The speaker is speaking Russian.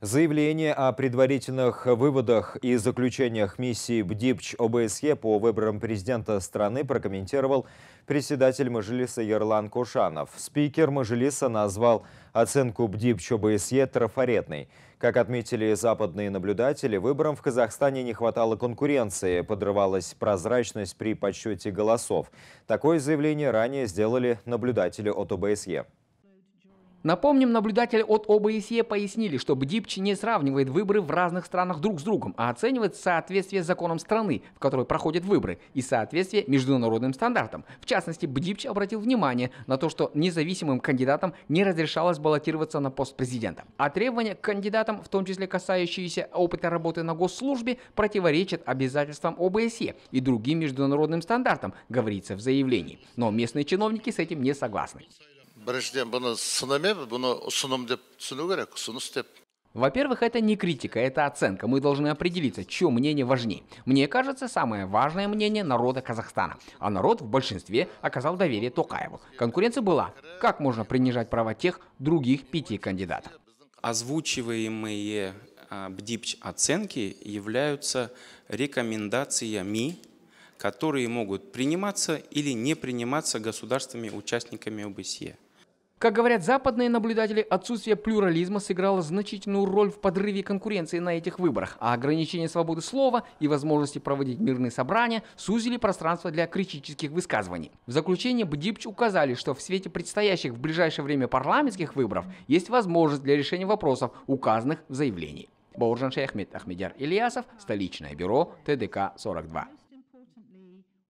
Заявление о предварительных выводах и заключениях миссии БДИПЧ ОБСЕ по выборам президента страны прокомментировал председатель Мажилиса Ерлан Кушанов. Спикер Мажилиса назвал оценку БДИПЧ ОБСЕ трафаретной. Как отметили западные наблюдатели, выборам в Казахстане не хватало конкуренции, подрывалась прозрачность при подсчете голосов. Такое заявление ранее сделали наблюдатели от ОБСЕ. Напомним, наблюдатели от ОБСЕ пояснили, что БДИПЧ не сравнивает выборы в разных странах друг с другом, а оценивает соответствие законам страны, в которой проходят выборы, и соответствие международным стандартам. В частности, БДИПЧ обратил внимание на то, что независимым кандидатам не разрешалось баллотироваться на пост президента. А требования к кандидатам, в том числе касающиеся опыта работы на госслужбе, противоречат обязательствам ОБСЕ и другим международным стандартам, говорится в заявлении. Но местные чиновники с этим не согласны біріншіден бұны сыным емес бұны ұсыным деп түсіну керек ұсыныс деп во-первых, это не критика, это оценка. Мы должны определиться, чье мнение важнее. Мне кажется, самое важное мнение народа Казахстана. А народ в большинстве оказал доверие Токаеву. Конкуренция была. Как можно принижать права тех других пяти кандидатов? Озвучиваемые а, БДИПЧ оценки являются рекомендациями, которые могут приниматься или не приниматься государствами-участниками ОБСЕ. Как говорят западные наблюдатели, отсутствие плюрализма сыграло значительную роль в подрыве конкуренции на этих выборах, а ограничение свободы слова и возможности проводить мирные собрания сузили пространство для критических высказываний. В заключение Бдипч указали, что в свете предстоящих в ближайшее время парламентских выборов есть возможность для решения вопросов, указанных в заявлении. Бауржан Шейхмед Ахмедяр Ильясов, столичное бюро ТДК 42.